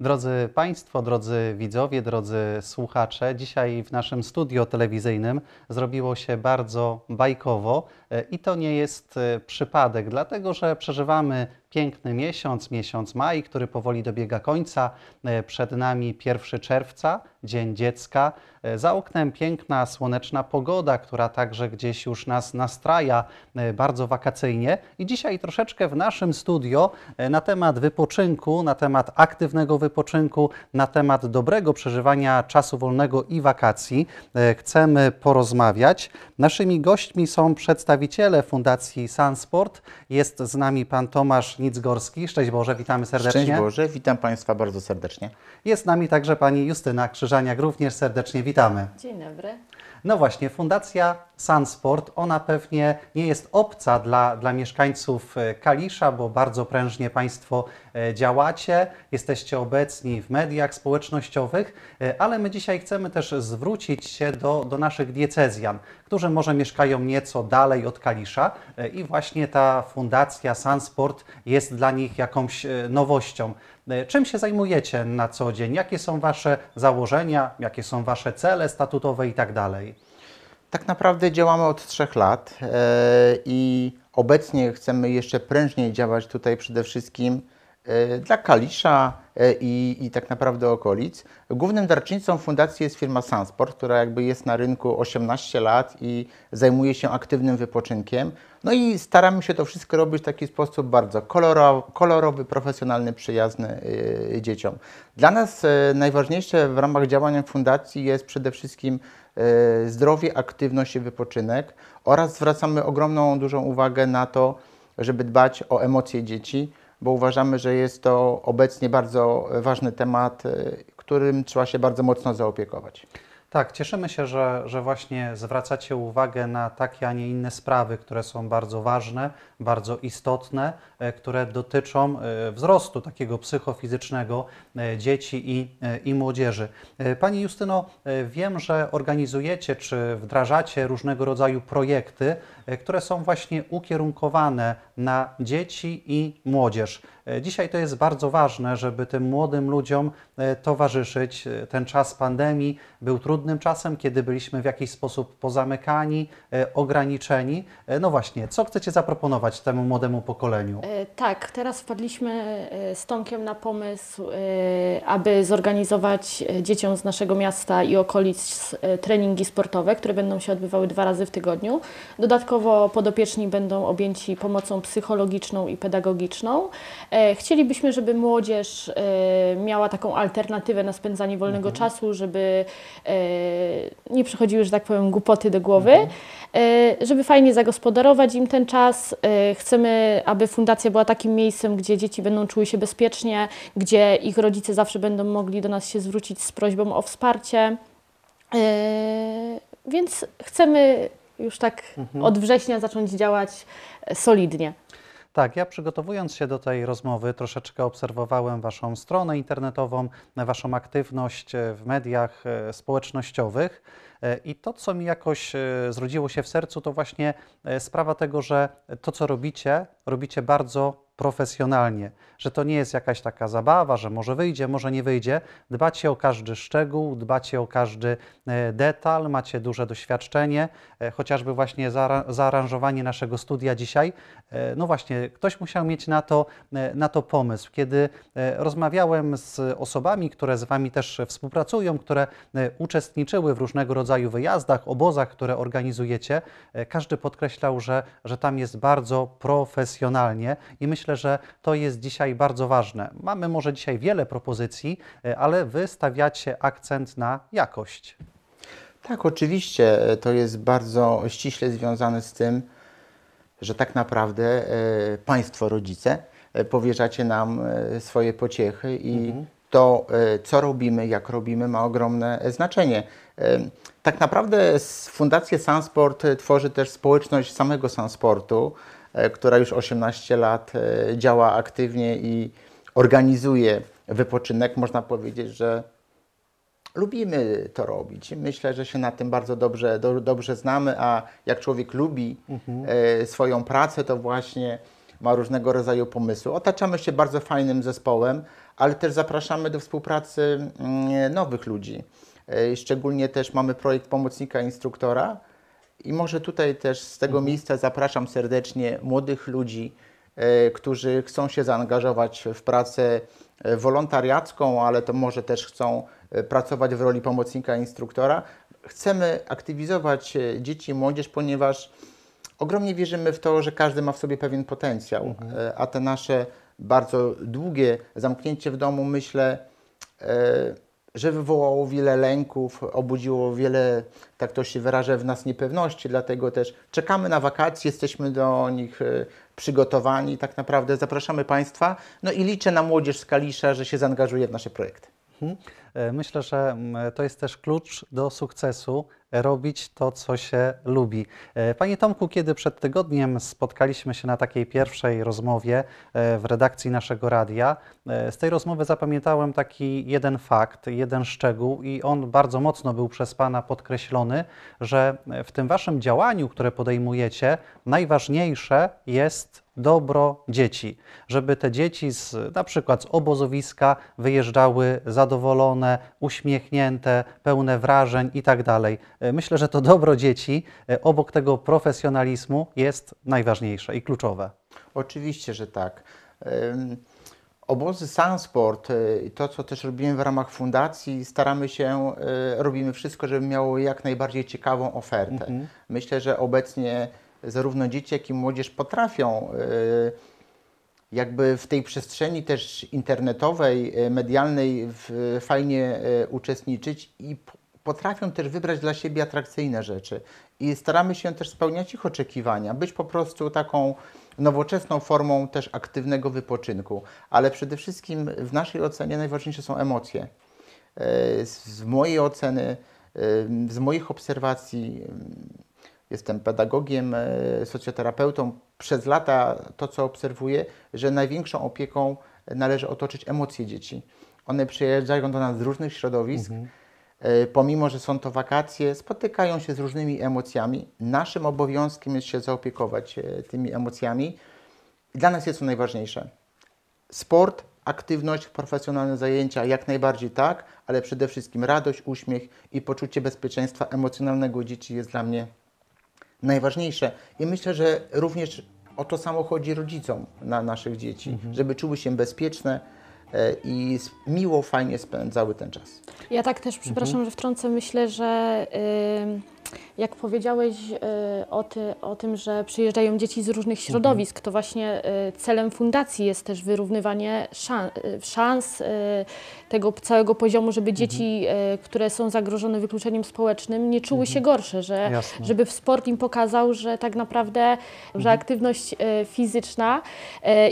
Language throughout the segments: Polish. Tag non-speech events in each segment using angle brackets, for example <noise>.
Drodzy Państwo, drodzy widzowie, drodzy słuchacze, dzisiaj w naszym studio telewizyjnym zrobiło się bardzo bajkowo e, i to nie jest e, przypadek, dlatego że przeżywamy piękny miesiąc, miesiąc maj, który powoli dobiega końca. E, przed nami 1 czerwca, Dzień Dziecka. E, za oknem piękna, słoneczna pogoda, która także gdzieś już nas nastraja e, bardzo wakacyjnie. I dzisiaj troszeczkę w naszym studio na temat wypoczynku, na temat aktywnego wypoczynku, na temat dobrego przeżywania czasu wolnego i wakacji chcemy porozmawiać. Naszymi gośćmi są przedstawiciele Fundacji Sunsport. Jest z nami pan Tomasz Tomasz Nicgorski. Szczęść Boże, witamy serdecznie. Szczęść Boże, witam Państwa bardzo serdecznie. Jest z nami także Pani Justyna Krzyżaniak, również serdecznie witamy. Dzień dobry. No właśnie, Fundacja Sunsport. Ona pewnie nie jest obca dla, dla mieszkańców e, Kalisza, bo bardzo prężnie Państwo e, działacie, jesteście obecni w mediach społecznościowych, e, ale my dzisiaj chcemy też zwrócić się do, do naszych diecezjan, którzy może mieszkają nieco dalej od Kalisza i właśnie ta fundacja Sunsport jest dla nich jakąś nowością. Czym się zajmujecie na co dzień? Jakie są Wasze założenia, jakie są Wasze cele statutowe i tak dalej? Tak naprawdę działamy od trzech lat e, i obecnie chcemy jeszcze prężniej działać tutaj przede wszystkim e, dla Kalisza e, i, i tak naprawdę okolic. Głównym darczyńcą fundacji jest firma Sansport, która jakby jest na rynku 18 lat i zajmuje się aktywnym wypoczynkiem. No i staramy się to wszystko robić w taki sposób bardzo kolorowy, kolorowy profesjonalny, przyjazny dzieciom. Dla nas najważniejsze w ramach działania fundacji jest przede wszystkim E, zdrowie, aktywność i wypoczynek oraz zwracamy ogromną, dużą uwagę na to, żeby dbać o emocje dzieci, bo uważamy, że jest to obecnie bardzo ważny temat, e, którym trzeba się bardzo mocno zaopiekować. Tak, cieszymy się, że, że właśnie zwracacie uwagę na takie, a nie inne sprawy, które są bardzo ważne, bardzo istotne, e, które dotyczą e, wzrostu takiego psychofizycznego e, dzieci i, i młodzieży. Pani Justyno, wiem, że organizujecie czy wdrażacie różnego rodzaju projekty, E, które są właśnie ukierunkowane na dzieci i młodzież. E, dzisiaj to jest bardzo ważne, żeby tym młodym ludziom e, towarzyszyć. Ten czas pandemii był trudnym czasem, kiedy byliśmy w jakiś sposób pozamykani, ograniczeni. No właśnie, co chcecie zaproponować temu młodemu pokoleniu? Tak, teraz wpadliśmy z Tomkiem na pomysł, aby zorganizować dzieciom z naszego miasta i okolic treningi sportowe, które będą się odbywały dwa razy w tygodniu. Dodatkowo Dodatkowo podopieczni będą objęci pomocą psychologiczną i pedagogiczną. E, chcielibyśmy, żeby młodzież e, miała taką alternatywę na spędzanie wolnego mhm. czasu, żeby e, nie przychodziły, że tak powiem, głupoty do głowy, mhm. żeby fajnie zagospodarować im ten czas. Chcemy, aby fundacja była takim miejscem, gdzie dzieci będą czuły się bezpiecznie, gdzie ich rodzice zawsze będą mogli do nas się zwrócić z prośbą o wsparcie. Więc chcemy już tak mhm. od września zacząć działać e, solidnie. Tak, ja przygotowując się do tej rozmowy, troszeczkę obserwowałem Waszą stronę internetową, Waszą aktywność e, w mediach e, społecznościowych. I to, co mi jakoś zrodziło się w sercu, to właśnie sprawa tego, że to, co robicie, robicie bardzo profesjonalnie, że to nie jest jakaś taka zabawa, że może wyjdzie, może nie wyjdzie. Dbacie o każdy szczegół, dbacie o każdy e, detal, macie duże doświadczenie, e, chociażby właśnie za, zaaranżowanie naszego studia dzisiaj. E, no właśnie, ktoś musiał mieć na to, na to pomysł. Kiedy rozmawiałem z osobami, które z Wami też współpracują, które uczestniczyły w różnego rodzaju wyjazdach, obozach, które organizujecie, każdy podkreślał, że, że tam jest bardzo profesjonalnie i myślę, myślę, że to jest dzisiaj bardzo ważne. Mamy może dzisiaj wiele propozycji, e, ale Wy stawiacie akcent na jakość. Tak, oczywiście. E, to jest bardzo ściśle związane z tym, że tak naprawdę e, Państwo, rodzice, powierzacie nam swoje pociechy i mhm. to, co robimy, jak robimy, ma ogromne znaczenie. Tak naprawdę fundacja Sansport tworzy też społeczność samego Sansportu. E, która już 18 lat e, działa aktywnie i organizuje wypoczynek. Można powiedzieć, że lubimy to robić. Myślę, że się na tym bardzo dobrze, do, dobrze znamy, a jak człowiek lubi mhm. E, swoją pracę, to właśnie ma różnego rodzaju pomysły. Otaczamy się bardzo fajnym zespołem, ale też zapraszamy do współpracy mm, nowych ludzi. Szczególnie też mamy projekt pomocnika instruktora, i może tutaj też z tego mhm. miejsca zapraszam serdecznie młodych ludzi, e, którzy chcą się zaangażować w pracę e, wolontariacką, ale to może też chcą e, pracować w roli pomocnika instruktora. Chcemy aktywizować dzieci i młodzież, ponieważ ogromnie wierzymy w to, że każdy ma w sobie pewien potencjał, mhm. a te nasze bardzo długie zamknięcie w domu, myślę, że wywołało wiele lęków, obudziło wiele, tak to się wyraża, w nas niepewności, dlatego też czekamy na wakacje, jesteśmy do nich e, przygotowani, tak naprawdę zapraszamy Państwa, no i liczę na młodzież z Kalisza, że się zaangażuje w nasze projekty. Mhm. E, myślę, że to jest też klucz do sukcesu, e, robić to, co się lubi. E, panie Tomku, kiedy przed tygodniem spotkaliśmy się na takiej pierwszej rozmowie w redakcji naszego radia, z tej rozmowy zapamiętałem taki jeden fakt, jeden szczegół i on bardzo mocno był przez Pana podkreślony, że w tym Waszym działaniu, które podejmujecie, najważniejsze jest dobro dzieci, żeby te dzieci z, na przykład z obozowiska wyjeżdżały zadowolone, uśmiechnięte, pełne wrażeń i tak dalej. E, myślę, że to dobro dzieci e, obok tego profesjonalizmu jest najważniejsze i kluczowe. Oczywiście, że tak. Obozy sansport, e, i to, co też robimy w ramach fundacji, staramy się, robimy wszystko, żeby miało jak najbardziej ciekawą ofertę. Mhm. Myślę, że obecnie zarówno dzieci, jak i młodzież potrafią e, jakby w tej przestrzeni też internetowej, e, medialnej fajnie e, uczestniczyć i potrafią też wybrać dla siebie atrakcyjne rzeczy. I staramy się też spełniać ich oczekiwania, być po prostu taką nowoczesną formą też aktywnego wypoczynku. Ale przede wszystkim w naszej ocenie najważniejsze są emocje. Z mojej oceny, z moich obserwacji, jestem pedagogiem, e, socjoterapeutą, przez lata to, co obserwuję, że największą opieką należy otoczyć emocje dzieci. One przyjeżdżają do nas z różnych środowisk. Mhm. E, pomimo, że są to wakacje, spotykają się z różnymi emocjami. Naszym obowiązkiem jest się zaopiekować e, tymi emocjami. dla nas jest to najważniejsze. Sport, aktywność, profesjonalne zajęcia, jak najbardziej tak, ale przede wszystkim radość, uśmiech i poczucie bezpieczeństwa emocjonalnego dzieci jest dla mnie najważniejsze. I myślę, że również o to samo chodzi rodzicom na naszych dzieci, mhm. żeby czuły się bezpieczne, e, i miło, fajnie spędzały ten czas. Ja tak też, przepraszam, mhm. że wtrącę, myślę, że jak powiedziałeś y, o, ty, o, tym, że przyjeżdżają dzieci z różnych mhm. środowisk, to właśnie y, celem fundacji jest też wyrównywanie y, szans, szans tego całego poziomu, żeby mhm. dzieci, które są zagrożone wykluczeniem społecznym, nie czuły mhm. się gorsze, że, Jasne. żeby sport im pokazał, że tak naprawdę, że aktywność fizyczna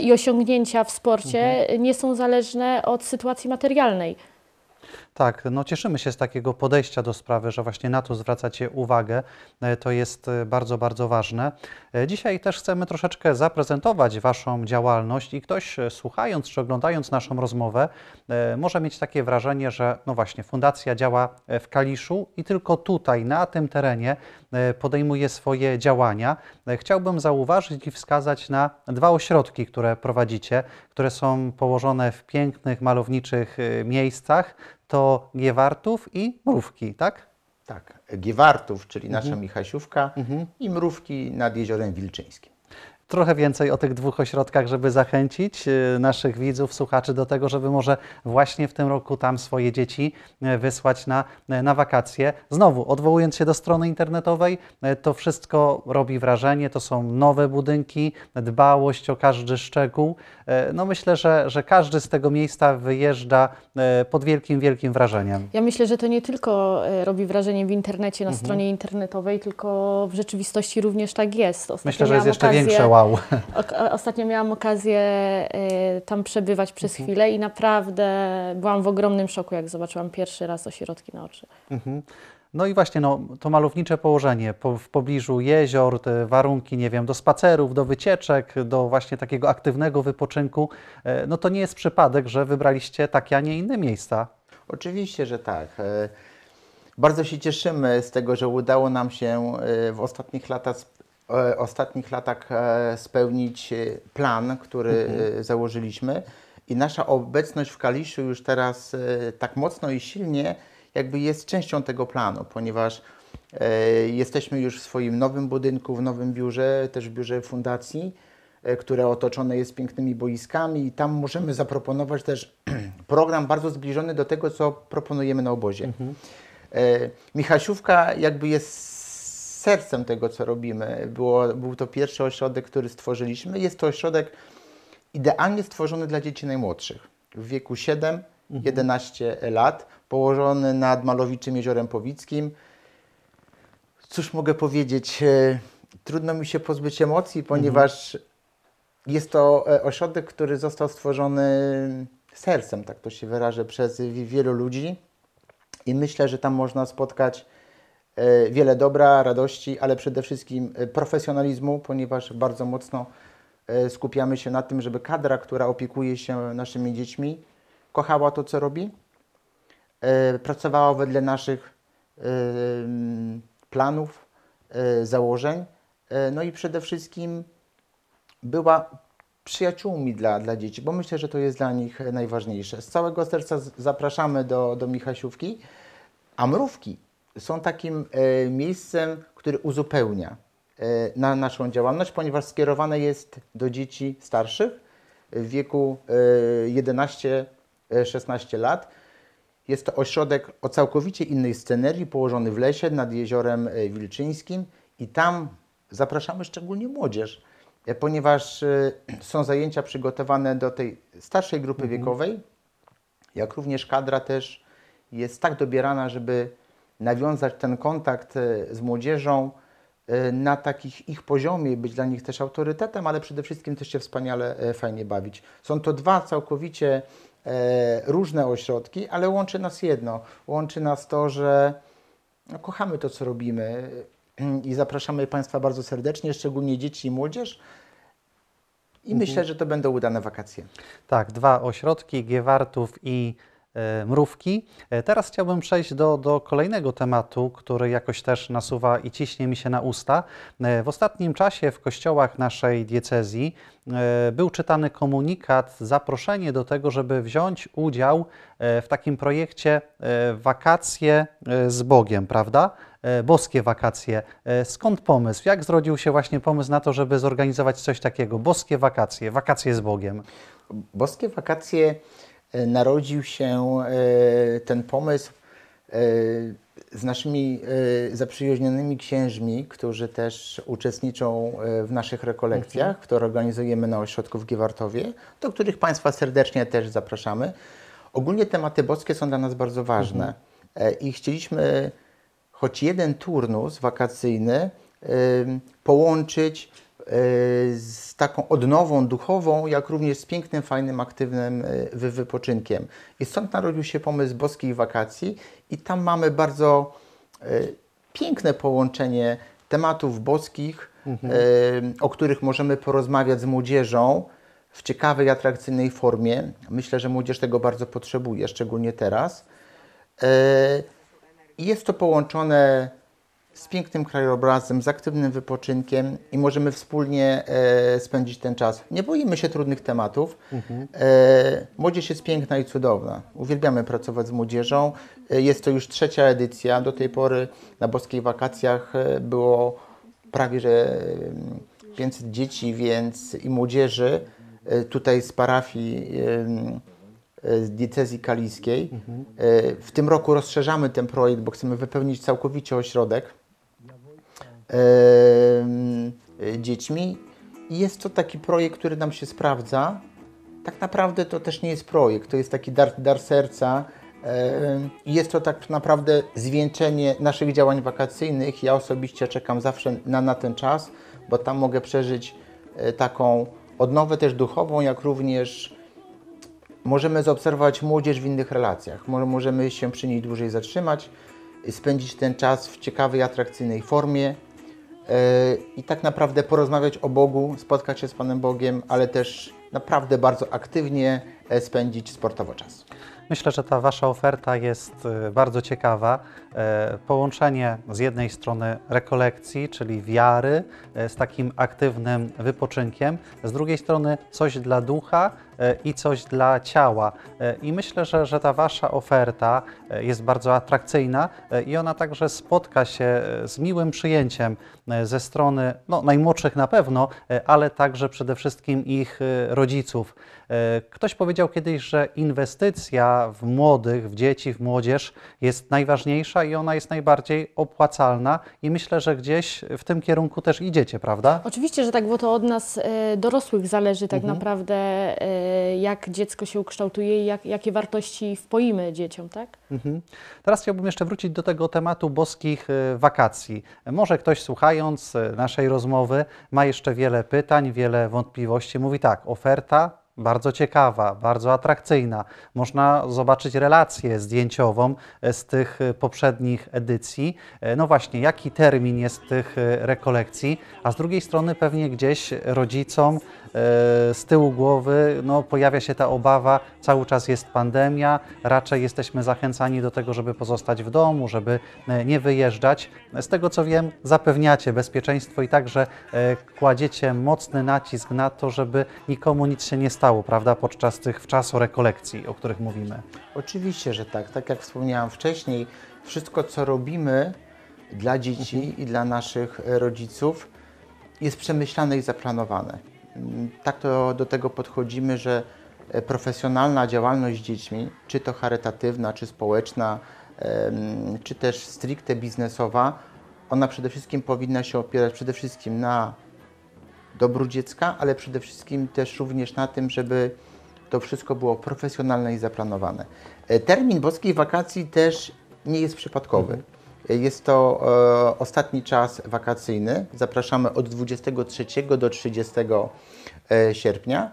i osiągnięcia w sporcie nie są zależne od sytuacji materialnej. Tak, no cieszymy się z takiego podejścia do sprawy, że właśnie na to zwracacie uwagę. E, to jest e, bardzo, bardzo ważne. E, dzisiaj też chcemy troszeczkę zaprezentować Waszą działalność i ktoś słuchając czy oglądając naszą rozmowę może mieć takie wrażenie, że no właśnie fundacja działa w Kaliszu i tylko tutaj, na tym terenie E, podejmuje swoje działania. E, chciałbym zauważyć i wskazać na dwa ośrodki, które prowadzicie, które są położone w pięknych, malowniczych e, miejscach. To Giewartów i Mrówki, tak? Tak, Giewartów, czyli nasza mhm. Michasiówka mhm. i Mrówki nad Jeziorem Wilczyńskim trochę więcej o tych dwóch ośrodkach, żeby zachęcić e, naszych widzów, słuchaczy do tego, żeby może właśnie w tym roku tam swoje dzieci e, wysłać na, e, na wakacje. Znowu, odwołując się do strony internetowej, to wszystko robi wrażenie, to są nowe budynki, dbałość o każdy szczegół. No myślę, że, że każdy z tego miejsca wyjeżdża pod wielkim, wielkim wrażeniem. Ja myślę, że to nie tylko robi wrażenie w internecie, na mhm. stronie internetowej, tylko w rzeczywistości również tak jest. Ostatnio myślę, że jest jeszcze okazję... większe Wow. O, ostatnio miałam okazję y, tam przebywać przez mhm. chwilę i naprawdę byłam w ogromnym szoku, jak zobaczyłam pierwszy raz ośrodki na oczy. Mhm. No i właśnie no, to malownicze położenie po, w pobliżu jezior, te warunki, nie wiem, do spacerów, do wycieczek, do właśnie takiego aktywnego wypoczynku, y, no to nie jest przypadek, że wybraliście takie, a nie inne miejsca. Oczywiście, że tak. E, bardzo się cieszymy z tego, że udało nam się e, w ostatnich latach E, ostatnich latach e, spełnić e, plan, który mhm. założyliśmy. I nasza obecność w Kaliszu już teraz tak mocno i silnie jakby jest częścią tego planu, ponieważ jesteśmy już w swoim nowym budynku, w nowym biurze, też w biurze fundacji, które otoczone jest pięknymi boiskami i tam możemy zaproponować też <clears throat> program bardzo zbliżony do tego, co proponujemy na obozie. Mhm. Michasiówka jakby jest sercem tego, co robimy. Było, był to pierwszy ośrodek, który stworzyliśmy. Jest to ośrodek idealnie stworzony dla dzieci najmłodszych w wieku 7-11 mhm. lat, położony nad Malowiczym Jeziorem Powickim. Cóż mogę powiedzieć? E, trudno mi się pozbyć emocji, ponieważ mhm. jest to e, ośrodek, który został stworzony sercem, tak to się wyrażę, przez wielu ludzi. I myślę, że tam można spotkać E, wiele dobra, radości, ale przede wszystkim e, profesjonalizmu, ponieważ bardzo mocno e, skupiamy się na tym, żeby kadra, która opiekuje się naszymi dziećmi, kochała to, co robi, pracowała wedle naszych mm, planów, założeń, no i przede wszystkim była przyjaciółmi dla, dla dzieci, bo myślę, że to jest dla nich najważniejsze. Z całego serca zapraszamy do, do Michasiówki, a mrówki są takim e, miejscem, który uzupełnia e, na naszą działalność, ponieważ skierowane jest do dzieci starszych w wieku 11-16 e, lat. Jest to ośrodek o całkowicie innej scenerii, położony w lesie nad jeziorem Wilczyńskim i tam zapraszamy szczególnie młodzież, ponieważ są zajęcia przygotowane do tej starszej grupy mhm. wiekowej, jak również kadra też jest tak dobierana, żeby nawiązać ten kontakt e, z młodzieżą e, na takich ich poziomie, być dla nich też autorytetem, ale przede wszystkim też się wspaniale, e, fajnie bawić. Są to dwa całkowicie różne ośrodki, ale łączy nas jedno. Łączy nas to, że no, kochamy to, co robimy i zapraszamy Państwa bardzo serdecznie, szczególnie dzieci i młodzież. I mhm. myślę, że to będą udane wakacje. Tak, dwa ośrodki, Giewartów i E, mrówki. E, teraz chciałbym przejść do, do kolejnego tematu, który jakoś też nasuwa i ciśnie mi się na usta. E, w ostatnim czasie w kościołach naszej diecezji był czytany komunikat, zaproszenie do tego, żeby wziąć udział w takim projekcie Wakacje z Bogiem, prawda? Boskie wakacje. Skąd pomysł? Jak zrodził się właśnie pomysł na to, żeby zorganizować coś takiego? Boskie wakacje, wakacje z Bogiem. Boskie wakacje E, narodził się e, ten pomysł e, z naszymi zaprzyjaźnionymi księżmi, którzy też uczestniczą w naszych rekolekcjach, mhm. które organizujemy na ośrodku w Giewartowie, do których Państwa serdecznie też zapraszamy. Ogólnie tematy boskie są dla nas bardzo ważne mhm. i chcieliśmy choć jeden turnus wakacyjny połączyć Y, z taką odnową duchową, jak również z pięknym, fajnym, aktywnym y, wypoczynkiem. I stąd narodził się pomysł boskich wakacji i tam mamy bardzo y, piękne połączenie tematów boskich, mhm. o których możemy porozmawiać z młodzieżą w ciekawej, atrakcyjnej formie. Myślę, że młodzież tego bardzo potrzebuje, szczególnie teraz. I jest to połączone z pięknym krajobrazem, z aktywnym wypoczynkiem i możemy wspólnie e, spędzić ten czas. Nie boimy się trudnych tematów. Mhm. E, młodzież jest piękna i cudowna. Uwielbiamy pracować z młodzieżą. E, jest to już trzecia edycja. Do tej pory na boskich Wakacjach e, było prawie że 500 mm, dzieci więc i młodzieży e, tutaj z parafii e, z diecezji kaliskiej. Mhm. W tym roku rozszerzamy ten projekt, bo chcemy wypełnić całkowicie ośrodek dziećmi. I jest to taki projekt, który nam się sprawdza. Tak naprawdę to też nie jest projekt, to jest taki dar, dar serca. Jest to tak naprawdę zwieńczenie naszych działań wakacyjnych. Ja osobiście czekam zawsze na, na ten czas, bo tam mogę przeżyć e, taką odnowę też duchową, jak również możemy zaobserwować młodzież w innych relacjach. Możemy się przy niej dłużej zatrzymać, spędzić ten czas w ciekawej, atrakcyjnej formie. E, i tak naprawdę porozmawiać o Bogu, spotkać się z Panem Bogiem, ale też naprawdę bardzo aktywnie e, spędzić sportowo czas. Myślę, że ta Wasza oferta jest y, bardzo ciekawa. E, połączenie z jednej strony rekolekcji, czyli wiary, e, z takim aktywnym wypoczynkiem, z drugiej strony coś dla ducha e, i coś dla ciała. I myślę, że, że ta Wasza oferta jest bardzo atrakcyjna i ona także spotka się z miłym przyjęciem ze strony no, najmłodszych na pewno, ale także przede wszystkim ich rodziców. E, ktoś powiedział kiedyś, że inwestycja w młodych, w dzieci, w młodzież jest najważniejsza i ona jest najbardziej opłacalna i myślę, że gdzieś w tym kierunku też idziecie, prawda? Oczywiście, że tak, bo to od nas e, dorosłych zależy tak mhm. naprawdę, e, jak dziecko się ukształtuje i jak, jakie wartości wpoimy dzieciom, tak? Mhm. Teraz chciałbym jeszcze wrócić do tego tematu boskich wakacji. Może ktoś słuchając naszej rozmowy ma jeszcze wiele pytań, wiele wątpliwości. Mówi tak, oferta bardzo ciekawa, bardzo atrakcyjna. Można zobaczyć relację zdjęciową e, z tych e, poprzednich edycji. E, no właśnie, jaki termin jest tych rekolekcji, a z drugiej strony pewnie gdzieś rodzicom E, z tyłu głowy no, pojawia się ta obawa, cały czas jest pandemia, raczej jesteśmy zachęcani do tego, żeby pozostać w domu, żeby e, nie wyjeżdżać. Z tego co wiem, zapewniacie bezpieczeństwo i także e, kładziecie mocny nacisk na to, żeby nikomu nic się nie stało, prawda, podczas tych wczasu rekolekcji, o których mówimy. Oczywiście, że tak. Tak jak wspomniałam wcześniej, wszystko co robimy dla dzieci mhm. i dla naszych rodziców jest przemyślane i zaplanowane tak to do tego podchodzimy, że e, profesjonalna działalność z dziećmi, czy to charytatywna, czy społeczna, czy też stricte biznesowa, ona przede wszystkim powinna się opierać przede wszystkim na dobru dziecka, ale przede wszystkim też również na tym, żeby to wszystko było profesjonalne i zaplanowane. E, termin boskiej wakacji też nie jest przypadkowy. Mhm. Jest to e, ostatni czas wakacyjny. Zapraszamy od 23 do 30 e, sierpnia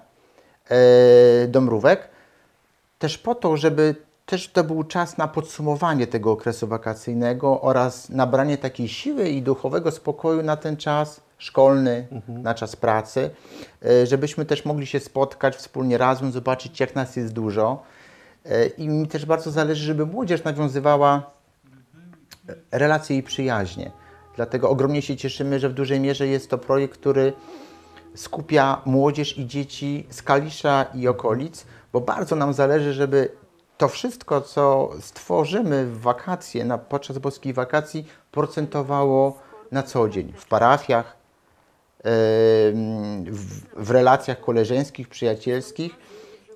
e, do mrówek. Też po to, żeby też to był czas na podsumowanie tego okresu wakacyjnego oraz nabranie takiej siły i duchowego spokoju na ten czas szkolny, mhm. na czas pracy, e, żebyśmy też mogli się spotkać wspólnie razem, zobaczyć jak nas jest dużo. E, I mi też bardzo zależy, żeby młodzież nawiązywała relacje i przyjaźnie. Dlatego ogromnie się cieszymy, że w dużej mierze jest to projekt, który skupia młodzież i dzieci z Kalisza i okolic, bo bardzo nam zależy, żeby to wszystko, co stworzymy w wakacje, na, podczas boskich wakacji, procentowało na co dzień w parafiach, w relacjach koleżeńskich, przyjacielskich.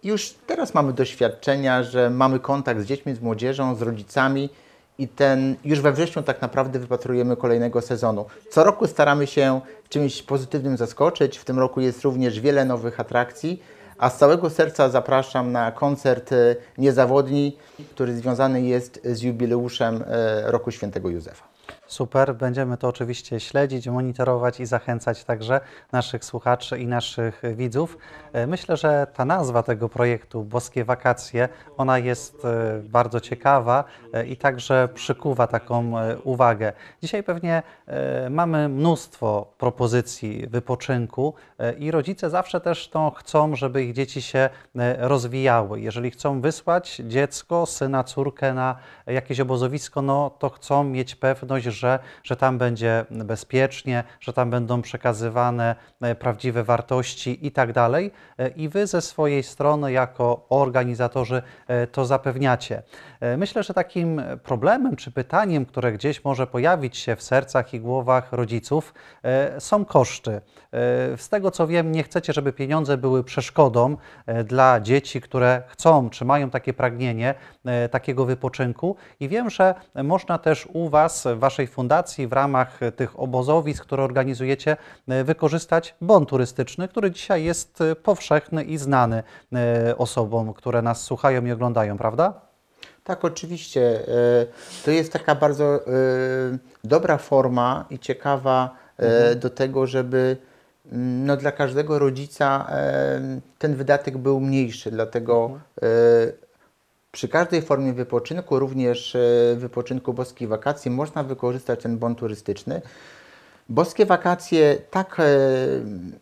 Już teraz mamy doświadczenia, że mamy kontakt z dziećmi, z młodzieżą, z rodzicami i ten już we wrześniu tak naprawdę wypatrujemy kolejnego sezonu. Co roku staramy się czymś pozytywnym zaskoczyć. W tym roku jest również wiele nowych atrakcji, a z całego serca zapraszam na koncert e, Niezawodni, który związany jest z jubileuszem e, roku świętego Józefa. Super, będziemy to oczywiście śledzić, monitorować i zachęcać także naszych słuchaczy i naszych widzów. E, myślę, że ta nazwa tego projektu, Boskie Wakacje, ona jest e, bardzo ciekawa e, i także przykuwa taką uwagę. Dzisiaj pewnie mamy mnóstwo propozycji wypoczynku i rodzice zawsze też to chcą, żeby ich dzieci się rozwijały. Jeżeli chcą wysłać dziecko, syna, córkę na jakieś obozowisko, no to chcą mieć pewność, że tam będzie bezpiecznie, że tam będą przekazywane e, prawdziwe wartości i tak dalej. E, I Wy ze swojej strony, jako organizatorzy, e, to zapewniacie. Myślę, że takim problemem czy pytaniem, które gdzieś może pojawić się w sercach i głowach rodziców, są koszty. Z tego co wiem, nie chcecie, żeby pieniądze były przeszkodą dla dzieci, które chcą czy mają takie pragnienie takiego wypoczynku. I wiem, że można też u Was, w Waszej fundacji, w ramach tych obozowisk, które organizujecie, e, wykorzystać bon turystyczny, który dzisiaj jest e, powszechny i znany e, osobom, które nas słuchają i oglądają, prawda? Tak, oczywiście. To jest taka bardzo dobra forma i ciekawa mhm. do tego, żeby mm, no, dla każdego rodzica ten wydatek był mniejszy. Dlatego mhm przy każdej formie wypoczynku, również e, wypoczynku boskich wakacji, można wykorzystać ten bon turystyczny. Boskie wakacje tak e,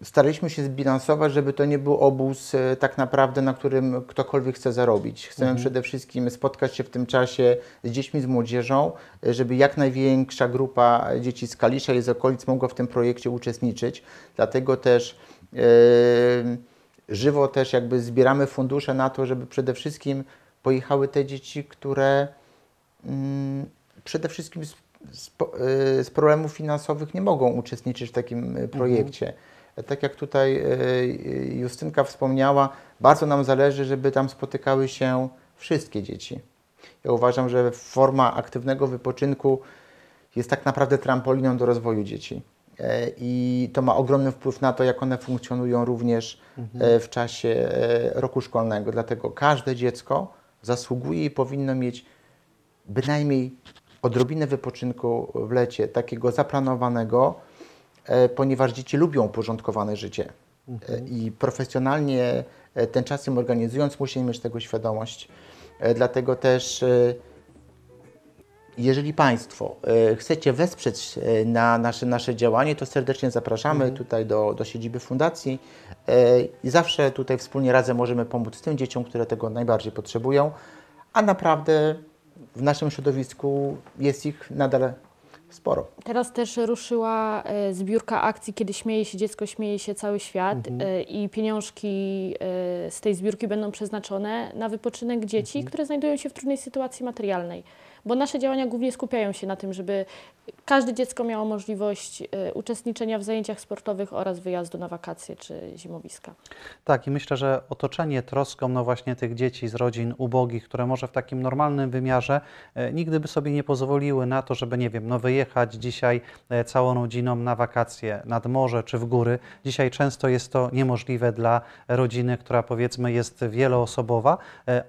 staraliśmy się zbilansować, żeby to nie był obóz e, tak naprawdę, na którym ktokolwiek chce zarobić. Chcemy mhm. przede wszystkim spotkać się w tym czasie z dziećmi, z młodzieżą, żeby jak największa grupa dzieci z Kalisza i z okolic mogła w tym projekcie uczestniczyć. Dlatego też yy, żywo też jakby zbieramy fundusze na to, żeby przede wszystkim pojechały te dzieci, które mm, przede wszystkim z, z, y, z, problemów finansowych nie mogą uczestniczyć w takim y, mhm. projekcie. Mhm. Tak jak tutaj y, Justynka wspomniała, bardzo nam zależy, żeby tam spotykały się wszystkie dzieci. Ja uważam, że forma aktywnego wypoczynku jest tak naprawdę trampoliną do rozwoju dzieci. E, I to ma ogromny wpływ na to, jak one funkcjonują również mhm. E, w czasie e, roku szkolnego. Dlatego każde dziecko zasługuje i powinno mieć bynajmniej odrobinę wypoczynku w lecie, takiego zaplanowanego, e, ponieważ dzieci lubią uporządkowane życie. E, mhm. I profesjonalnie e, ten czas im organizując, musimy mieć tego świadomość. Dlatego też, jeżeli Państwo chcecie wesprzeć na nasze, nasze działanie, to serdecznie zapraszamy mhm. tutaj do, do siedziby fundacji. E, I zawsze tutaj wspólnie razem możemy pomóc tym dzieciom, które tego najbardziej potrzebują, a naprawdę w naszym środowisku jest ich nadal sporo. Teraz też ruszyła e, zbiórka akcji, kiedy śmieje się dziecko, śmieje się cały świat mhm. E, i pieniążki z tej zbiórki będą przeznaczone na wypoczynek dzieci, mhm. które znajdują się w trudnej sytuacji materialnej bo nasze działania głównie skupiają się na tym, żeby każde dziecko miało możliwość e, uczestniczenia w zajęciach sportowych oraz wyjazdu na wakacje czy zimowiska. Tak, i myślę, że otoczenie troską no właśnie tych dzieci z rodzin ubogich, które może w takim normalnym wymiarze e, nigdy by sobie nie pozwoliły na to, żeby, nie wiem, no wyjechać dzisiaj e, całą rodziną na wakacje nad morze czy w góry. Dzisiaj często jest to niemożliwe dla rodziny, która powiedzmy jest wieloosobowa,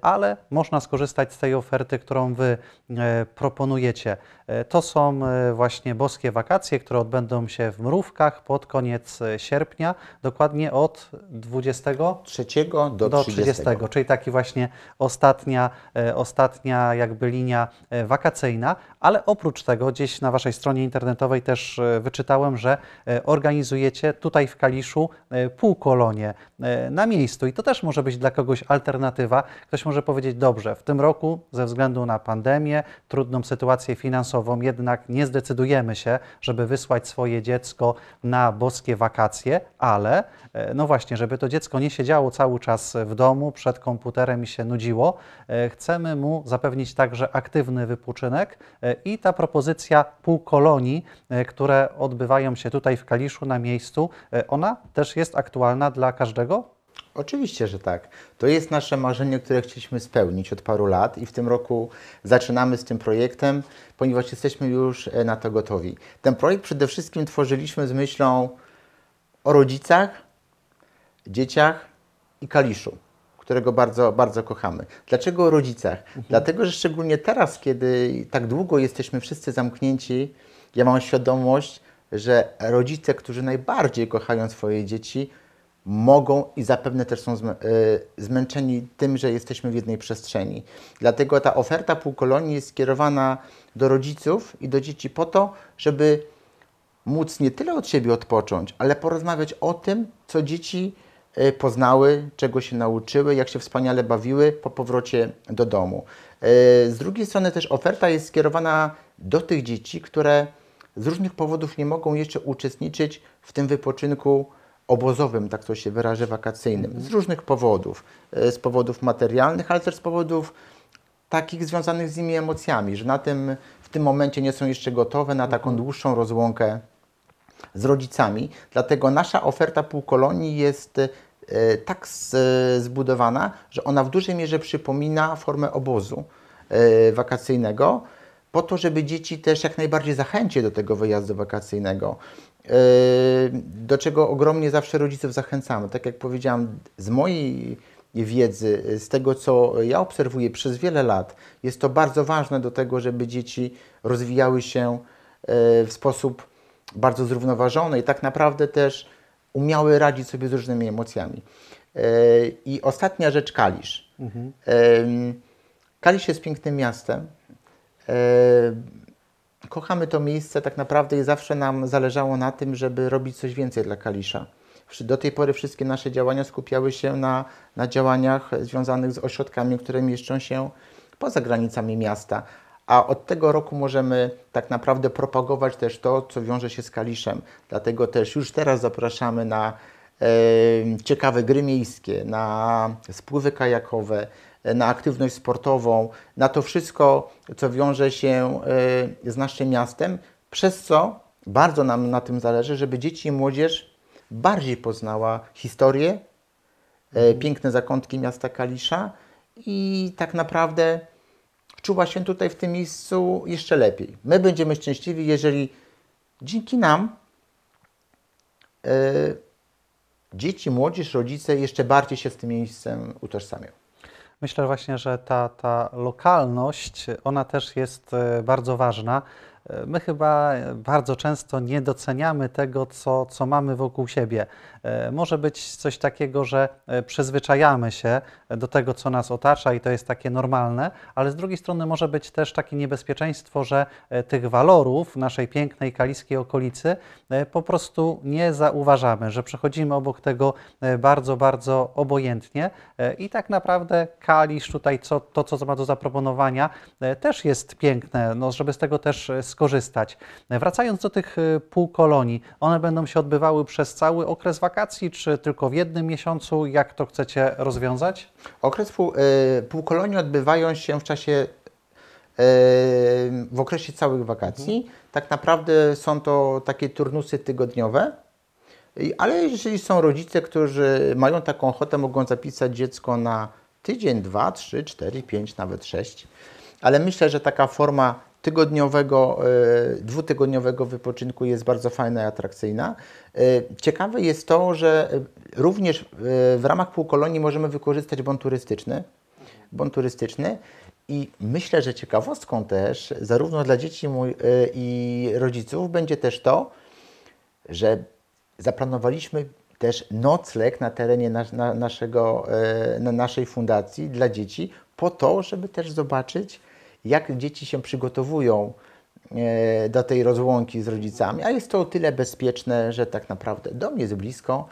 ale można skorzystać z tej oferty, którą Wy E, proponujecie. E, to są e, właśnie boskie wakacje, które odbędą się w Mrówkach pod koniec sierpnia, dokładnie od 23 do, do 30. 30. Czyli taki właśnie ostatnia, ostatnia jakby linia wakacyjna, ale oprócz tego gdzieś na Waszej stronie internetowej też wyczytałem, że organizujecie tutaj w Kaliszu półkolonie na miejscu i to też może być dla kogoś alternatywa. Ktoś może powiedzieć, dobrze, w tym roku ze względu na pandemię, trudną sytuację finansową, jednak nie zdecydujemy się, żeby wysłać swoje dziecko na boskie wakacje, ale e, no właśnie, żeby to dziecko nie siedziało cały czas w domu przed komputerem i się nudziło, e, chcemy mu zapewnić także aktywny wypoczynek e, i ta propozycja półkolonii, które odbywają się tutaj w Kaliszu na miejscu, ona też jest aktualna dla każdego Oczywiście, że tak. To jest nasze marzenie, które chcieliśmy spełnić od paru lat i w tym roku zaczynamy z tym projektem, ponieważ jesteśmy już e, na to gotowi. Ten projekt przede wszystkim tworzyliśmy z myślą o rodzicach, dzieciach i Kaliszu którego bardzo, bardzo kochamy. Dlaczego o rodzicach? Mhm. Dlatego, że szczególnie teraz, kiedy tak długo jesteśmy wszyscy zamknięci, ja mam świadomość, że rodzice, którzy najbardziej kochają swoje dzieci, mogą i zapewne też są e, zmęczeni tym, że jesteśmy w jednej przestrzeni. Dlatego ta oferta półkolonii jest skierowana do rodziców i do dzieci po to, żeby móc nie tyle od siebie odpocząć, ale porozmawiać o tym, co dzieci e, poznały, czego się nauczyły, jak się wspaniale bawiły po powrocie do domu. E, z drugiej strony też oferta jest skierowana do tych dzieci, które z różnych powodów nie mogą jeszcze uczestniczyć w tym wypoczynku obozowym, tak to się wyrażę, wakacyjnym. Z różnych powodów. E, z powodów materialnych, ale też z powodów takich związanych z nimi emocjami, że na tym, w tym momencie nie są jeszcze gotowe na taką mhm. dłuższą rozłąkę z rodzicami. Dlatego nasza oferta półkolonii jest e, tak e, zbudowana, że ona w dużej mierze przypomina formę obozu wakacyjnego, po to, żeby dzieci też jak najbardziej zachęcić do tego wyjazdu wakacyjnego. Y, do czego ogromnie zawsze rodziców zachęcamy. Tak jak powiedziałam, z mojej wiedzy, y, z tego co ja obserwuję przez wiele lat, jest to bardzo ważne do tego, żeby dzieci rozwijały się y, w sposób bardzo zrównoważony i tak naprawdę też umiały radzić sobie z różnymi emocjami. I ostatnia rzecz, Kalisz. Mhm. Kalisz jest pięknym miastem kochamy to miejsce tak naprawdę i zawsze nam zależało na tym, żeby robić coś więcej dla Kalisza. Do tej pory wszystkie nasze działania skupiały się na, na działaniach związanych z ośrodkami, które mieszczą się poza granicami miasta. A od tego roku możemy tak naprawdę propagować też to, co wiąże się z Kaliszem. Dlatego też już teraz zapraszamy na ciekawe gry miejskie, na spływy kajakowe, na aktywność sportową, na to wszystko, co wiąże się e, z naszym miastem, przez co bardzo nam na tym zależy, żeby dzieci i młodzież bardziej poznała historię, e, mhm. piękne zakątki miasta Kalisza i tak naprawdę czuła się tutaj w tym miejscu jeszcze lepiej. My będziemy szczęśliwi, jeżeli dzięki nam e, dzieci, młodzież, rodzice jeszcze bardziej się z tym miejscem utożsamią. Myślę właśnie, że ta, ta lokalność, ona też jest e, bardzo ważna, My chyba bardzo często nie doceniamy tego, co, co mamy wokół siebie. E, może być coś takiego, że e, przyzwyczajamy się do tego, co nas otacza i to jest takie normalne, ale z drugiej strony może być też takie niebezpieczeństwo, że e, tych walorów naszej pięknej kaliskiej okolicy po prostu nie zauważamy, że przechodzimy obok tego bardzo, bardzo obojętnie i tak naprawdę Kalisz tutaj, co, to co ma do zaproponowania, też jest piękne, no, żeby z tego też skorzystać skorzystać. Wracając do tych y, półkolonii, one będą się odbywały przez cały okres wakacji, czy tylko w jednym miesiącu? Jak to chcecie rozwiązać? Okres pół, y, półkolonii odbywają się w czasie y, w okresie całych wakacji. Mhm. Tak naprawdę są to takie turnusy tygodniowe, ale jeżeli są rodzice, którzy mają taką ochotę, mogą zapisać dziecko na tydzień, dwa, trzy, cztery, pięć, nawet sześć. Ale myślę, że taka forma tygodniowego, e, dwutygodniowego wypoczynku jest bardzo fajna i atrakcyjna. E, ciekawe jest to, że e, również w ramach półkolonii możemy wykorzystać bon turystyczny, bon turystyczny i myślę, że ciekawostką też, zarówno dla dzieci mój, i rodziców, będzie też to, że zaplanowaliśmy też nocleg na terenie na naszego, na naszej fundacji dla dzieci, po to, żeby też zobaczyć, jak dzieci się przygotowują e, do tej rozłąki z rodzicami, a jest to o tyle bezpieczne, że tak naprawdę dom jest blisko,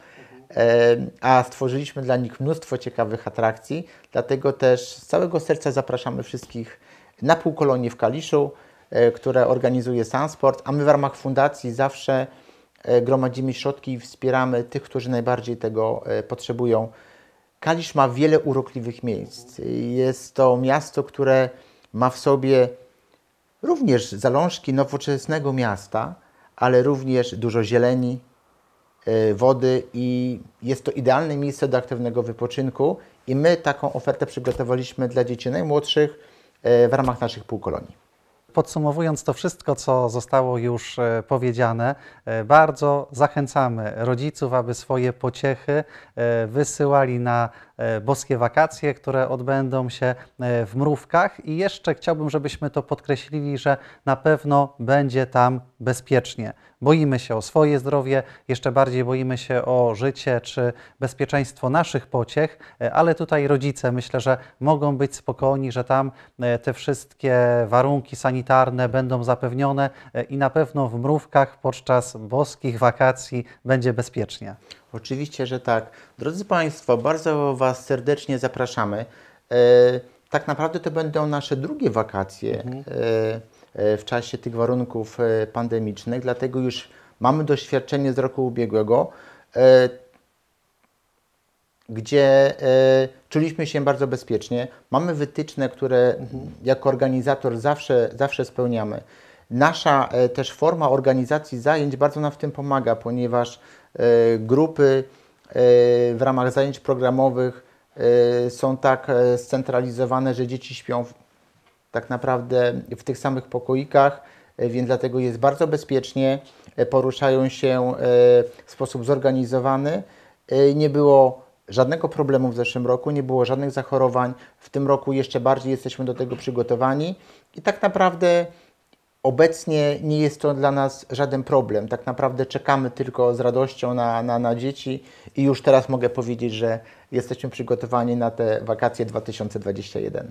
e, a stworzyliśmy dla nich mnóstwo ciekawych atrakcji, dlatego też z całego serca zapraszamy wszystkich na półkolonie w Kaliszu, e, które organizuje Sunsport, a my w ramach fundacji zawsze gromadzimy środki i wspieramy tych, którzy najbardziej tego potrzebują. Kalisz ma wiele urokliwych miejsc. Jest to miasto, które ma w sobie również zalążki nowoczesnego miasta, ale również dużo zieleni, e, wody i jest to idealne miejsce do aktywnego wypoczynku i my taką ofertę przygotowaliśmy dla dzieci najmłodszych e, w ramach naszych półkolonii. Podsumowując to wszystko, co zostało już e, powiedziane, bardzo zachęcamy rodziców, aby swoje pociechy wysyłali na E, boskie wakacje, które odbędą się e, w Mrówkach i jeszcze chciałbym, żebyśmy to podkreślili, że na pewno będzie tam bezpiecznie. Boimy się o swoje zdrowie, jeszcze bardziej boimy się o życie czy bezpieczeństwo naszych pociech, e, ale tutaj rodzice myślę, że mogą być spokojni, że tam te wszystkie warunki sanitarne będą zapewnione i na pewno w mrówkach podczas boskich wakacji będzie bezpiecznie. Oczywiście, że tak. Drodzy Państwo, bardzo Was serdecznie zapraszamy. E, tak naprawdę to będą nasze drugie wakacje mhm. e, e w czasie tych warunków e, pandemicznych, dlatego już mamy doświadczenie z roku ubiegłego, e, gdzie e, czuliśmy się bardzo bezpiecznie. Mamy wytyczne, które mhm. jako organizator zawsze, zawsze spełniamy. Nasza też forma organizacji zajęć bardzo nam w tym pomaga, ponieważ E, grupy e, w ramach zajęć programowych e, są tak scentralizowane, że dzieci śpią tak naprawdę w tych samych pokoikach, więc dlatego jest bardzo bezpiecznie, poruszają się w sposób zorganizowany. Nie było żadnego problemu w zeszłym roku, nie było żadnych zachorowań. W tym roku jeszcze bardziej jesteśmy do tego przygotowani i tak naprawdę Obecnie nie jest to dla nas żaden problem. Tak naprawdę czekamy tylko z radością na, na, na dzieci i już teraz mogę powiedzieć, że jesteśmy przygotowani na te wakacje 2021.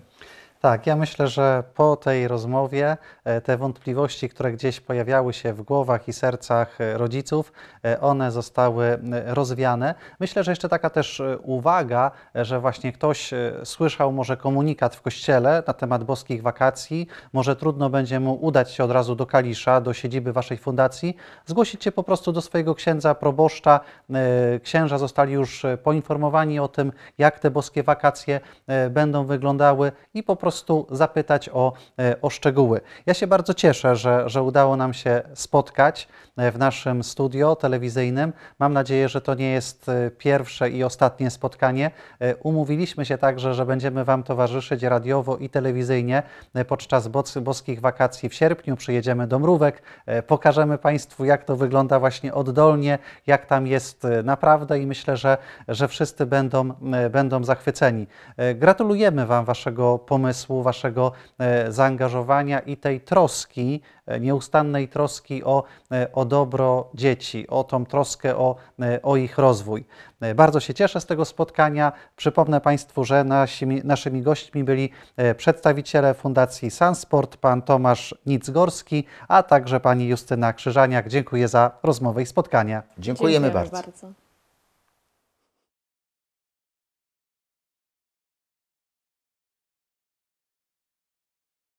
Tak, ja myślę, że po tej rozmowie e, te wątpliwości, które gdzieś pojawiały się w głowach i sercach e, rodziców, e, one zostały rozwiane. Myślę, że jeszcze taka też uwaga, że właśnie ktoś słyszał może komunikat w kościele na temat boskich wakacji, może trudno będzie mu udać się od razu do Kalisza, do siedziby waszej fundacji, zgłosić się po prostu do swojego księdza, proboszcza. Księża zostali już poinformowani o tym, jak te boskie wakacje będą wyglądały i po prostu prostu zapytać o, e, o szczegóły. Ja się bardzo cieszę, że, że udało nam się spotkać e, w naszym studio telewizyjnym. Mam nadzieję, że to nie jest e, pierwsze i ostatnie spotkanie. Umówiliśmy się także, że będziemy Wam towarzyszyć radiowo i telewizyjnie podczas boskich wakacji w sierpniu. Przyjedziemy do Mrówek, pokażemy Państwu, jak to wygląda właśnie oddolnie, jak tam jest naprawdę i myślę, że, że wszyscy będą, będą zachwyceni. Gratulujemy Wam Waszego pomysłu pomysłu, waszego e, zaangażowania i tej troski, e, nieustannej troski o, e, o dobro dzieci, o tą troskę o, o ich rozwój. Bardzo się cieszę z tego spotkania. Przypomnę Państwu, że nasi, naszymi gośćmi byli przedstawiciele Fundacji Sansport, pan Tomasz Nicgorski, a także pani Justyna Krzyżaniak. Dziękuję za rozmowę i spotkania. Dziękujemy, Dziękujemy bardzo. bardzo.